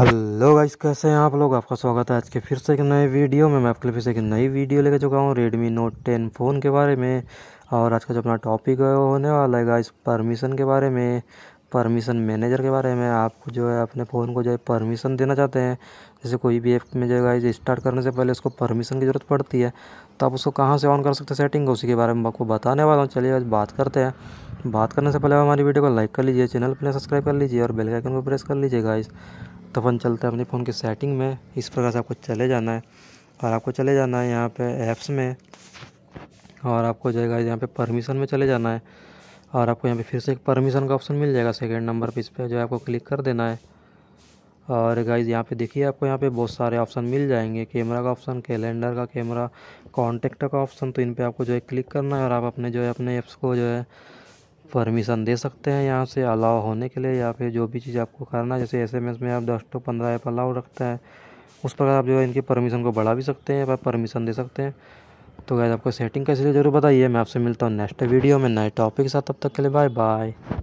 hello guys कैसे हैं आप लोग आपका स्वागत है आज के फिर से एक नए वीडियो में मैं आपके लिए फिर से एक नई वीडियो लेकर चुका हूँ रेडमी नोट टेन फ़ोन के बारे में और आज का जो अपना टॉपिक है वो होने वाला है गाइस परमिशन के बारे में परमिशन मैनेजर के बारे में आप जो है अपने फ़ोन को जो है परमिशन देना चाहते हैं जैसे कोई भी ऐप में जो है स्टार्ट करने से पहले उसको परमिशन की ज़रूरत पड़ती है तो आप उसको कहाँ से ऑन कर सकते हैं सेटिंग उसी के बारे में आपको बताने वाला हूँ चलिए आज बात करते हैं बात करने से पहले हमारी वीडियो को लाइक कर लीजिए चैनल पर सब्सक्राइब कर लीजिए और बेल आइकन को प्रेस कर लीजिए गाइस तो अपन चलते हैं अपने फ़ोन की सेटिंग में इस प्रकार से आपको चले जाना है और आपको चले जाना है यहाँ पे ऐप्स में और आपको जाएगा यहाँ पे परमिशन में चले जाना है और आपको यहाँ पे फिर से एक परमिशन का ऑप्शन मिल जाएगा सेकेंड नंबर पे इस पर जो है आपको क्लिक कर देना है और गाइज यहाँ पे देखिए आपको यहाँ पे बहुत सारे ऑप्शन मिल जाएंगे कैमरा का ऑप्शन कैलेंडर का कैमरा कॉन्टेक्ट का ऑप्शन तो इन पर आपको जो है क्लिक करना है और आप अपने जो है अपने ऐप्स को जो है परमिशन दे सकते हैं यहाँ से अलाउ होने के लिए या फिर जो भी चीज़ आपको करना है जैसे एसएमएस में आप दस टू पंद्रह ऐप अलाउ रखते हैं उस प्रकार आप जो है इनकी परमिशन को बढ़ा भी सकते हैं या परमिशन दे सकते हैं तो गैस आपको सेटिंग कैसे जरूर बताइए मैं आपसे मिलता हूँ नेक्स्ट वीडियो में नए टॉपिक के साथ तब तक के लिए बाय बाय